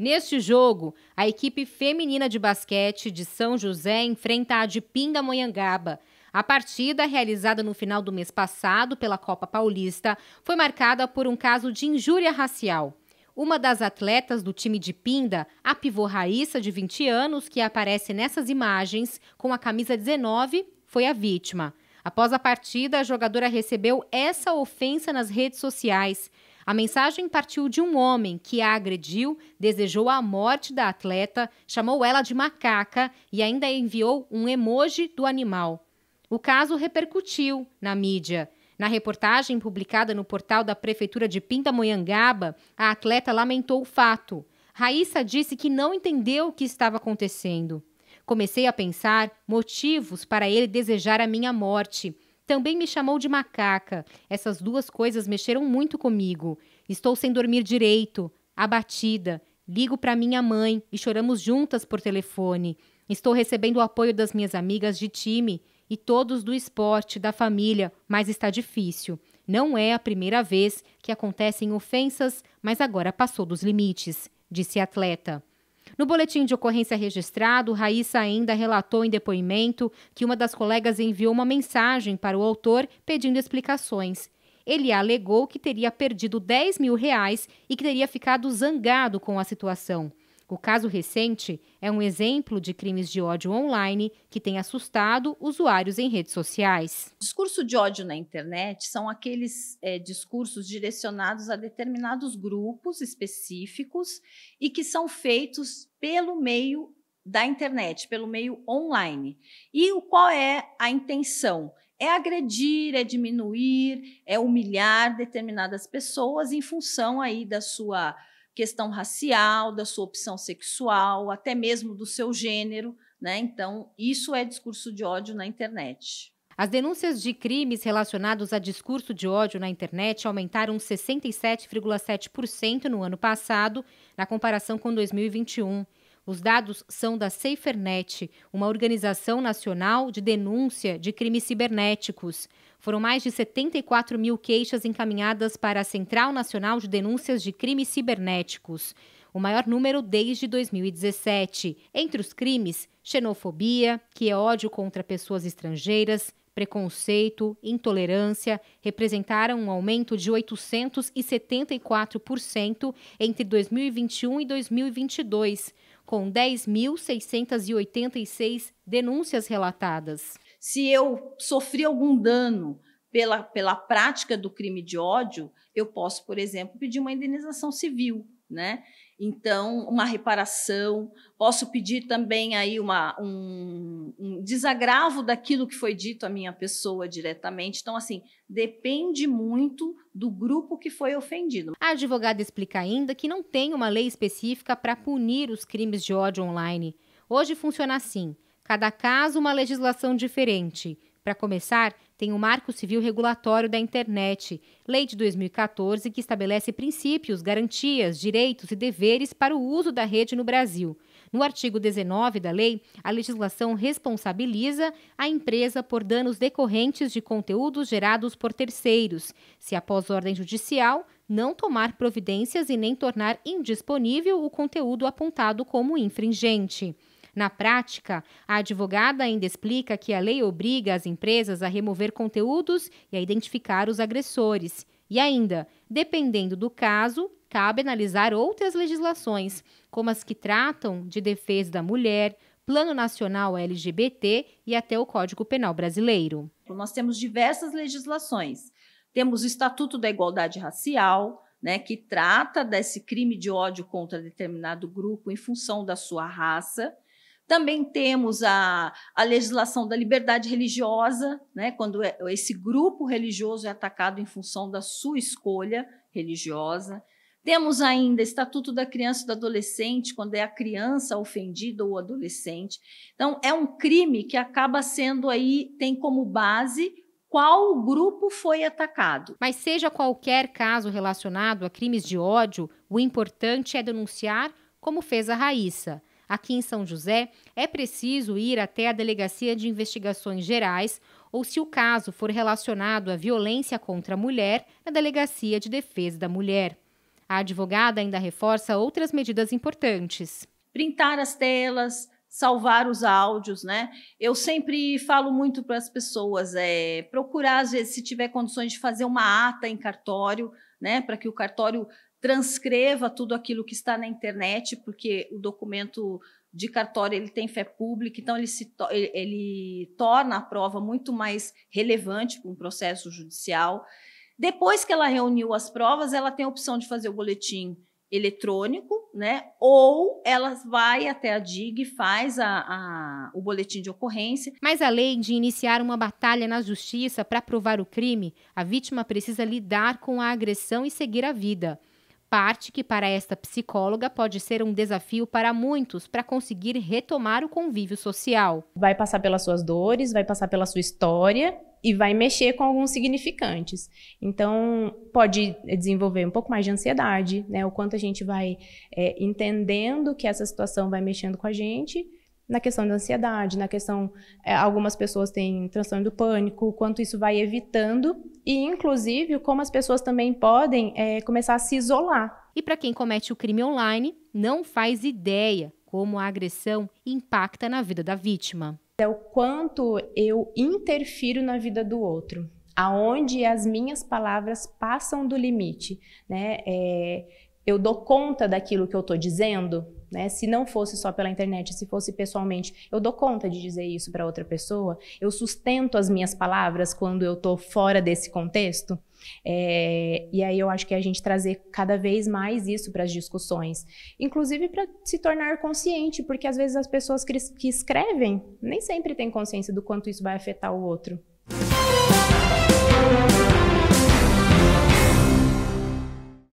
Neste jogo, a equipe feminina de basquete de São José enfrenta a de Pindamonhangaba. A partida, realizada no final do mês passado pela Copa Paulista, foi marcada por um caso de injúria racial. Uma das atletas do time de Pinda, a pivô Raíssa, de 20 anos, que aparece nessas imagens com a camisa 19, foi a vítima. Após a partida, a jogadora recebeu essa ofensa nas redes sociais. A mensagem partiu de um homem que a agrediu, desejou a morte da atleta, chamou ela de macaca e ainda enviou um emoji do animal. O caso repercutiu na mídia. Na reportagem publicada no portal da Prefeitura de Pindamonhangaba, a atleta lamentou o fato. Raíssa disse que não entendeu o que estava acontecendo. Comecei a pensar motivos para ele desejar a minha morte. Também me chamou de macaca. Essas duas coisas mexeram muito comigo. Estou sem dormir direito, abatida. Ligo para minha mãe e choramos juntas por telefone. Estou recebendo o apoio das minhas amigas de time e todos do esporte, da família, mas está difícil. Não é a primeira vez que acontecem ofensas, mas agora passou dos limites, disse a atleta. No boletim de ocorrência registrado, Raíssa ainda relatou em depoimento que uma das colegas enviou uma mensagem para o autor pedindo explicações. Ele alegou que teria perdido 10 mil reais e que teria ficado zangado com a situação. O caso recente é um exemplo de crimes de ódio online que tem assustado usuários em redes sociais. Discurso de ódio na internet são aqueles é, discursos direcionados a determinados grupos específicos e que são feitos pelo meio da internet, pelo meio online. E o qual é a intenção? É agredir, é diminuir, é humilhar determinadas pessoas em função aí da sua questão racial, da sua opção sexual, até mesmo do seu gênero. Né? Então, isso é discurso de ódio na internet. As denúncias de crimes relacionados a discurso de ódio na internet aumentaram 67,7% no ano passado, na comparação com 2021. Os dados são da SaferNet, uma organização nacional de denúncia de crimes cibernéticos. Foram mais de 74 mil queixas encaminhadas para a Central Nacional de Denúncias de Crimes Cibernéticos, o maior número desde 2017. Entre os crimes, xenofobia, que é ódio contra pessoas estrangeiras, preconceito, intolerância representaram um aumento de 874% entre 2021 e 2022 com 10.686 denúncias relatadas. Se eu sofri algum dano pela, pela prática do crime de ódio, eu posso, por exemplo, pedir uma indenização civil. Né? Então, uma reparação, posso pedir também aí uma, um, um desagravo daquilo que foi dito à minha pessoa diretamente. Então, assim, depende muito do grupo que foi ofendido. A advogada explica ainda que não tem uma lei específica para punir os crimes de ódio online. Hoje funciona assim: cada caso, uma legislação diferente. Para começar, tem o Marco Civil Regulatório da Internet, lei de 2014 que estabelece princípios, garantias, direitos e deveres para o uso da rede no Brasil. No artigo 19 da lei, a legislação responsabiliza a empresa por danos decorrentes de conteúdos gerados por terceiros, se após ordem judicial não tomar providências e nem tornar indisponível o conteúdo apontado como infringente. Na prática, a advogada ainda explica que a lei obriga as empresas a remover conteúdos e a identificar os agressores. E ainda, dependendo do caso, cabe analisar outras legislações, como as que tratam de defesa da mulher, Plano Nacional LGBT e até o Código Penal Brasileiro. Então, nós temos diversas legislações. Temos o Estatuto da Igualdade Racial, né, que trata desse crime de ódio contra determinado grupo em função da sua raça. Também temos a, a legislação da liberdade religiosa, né, quando é, esse grupo religioso é atacado em função da sua escolha religiosa. Temos ainda Estatuto da Criança e do Adolescente, quando é a criança ofendida ou adolescente. Então, é um crime que acaba sendo aí, tem como base qual grupo foi atacado. Mas seja qualquer caso relacionado a crimes de ódio, o importante é denunciar, como fez a Raíssa aqui em São José, é preciso ir até a Delegacia de Investigações Gerais ou, se o caso for relacionado à violência contra a mulher, na Delegacia de Defesa da Mulher. A advogada ainda reforça outras medidas importantes. Printar as telas, salvar os áudios, né? Eu sempre falo muito para as pessoas é, procurar, às vezes, se tiver condições de fazer uma ata em cartório, né? Para que o cartório transcreva tudo aquilo que está na internet, porque o documento de cartório ele tem fé pública, então ele, se ele torna a prova muito mais relevante para um processo judicial. Depois que ela reuniu as provas, ela tem a opção de fazer o boletim eletrônico, né? Ou ela vai até a DIG e faz a, a, o boletim de ocorrência. Mas além de iniciar uma batalha na justiça para provar o crime, a vítima precisa lidar com a agressão e seguir a vida. Parte que para esta psicóloga pode ser um desafio para muitos para conseguir retomar o convívio social. Vai passar pelas suas dores, vai passar pela sua história e vai mexer com alguns significantes. Então, pode eh, desenvolver um pouco mais de ansiedade, né? O quanto a gente vai é, entendendo que essa situação vai mexendo com a gente na questão da ansiedade, na questão. É, algumas pessoas têm transtorno do pânico, o quanto isso vai evitando e, inclusive, como as pessoas também podem é, começar a se isolar. E para quem comete o crime online, não faz ideia como a agressão impacta na vida da vítima. É o quanto eu interfiro na vida do outro aonde as minhas palavras passam do limite, né? É, eu dou conta daquilo que eu estou dizendo, né? Se não fosse só pela internet, se fosse pessoalmente, eu dou conta de dizer isso para outra pessoa? Eu sustento as minhas palavras quando eu estou fora desse contexto? É, e aí eu acho que a gente trazer cada vez mais isso para as discussões, inclusive para se tornar consciente, porque às vezes as pessoas que escrevem nem sempre têm consciência do quanto isso vai afetar o outro.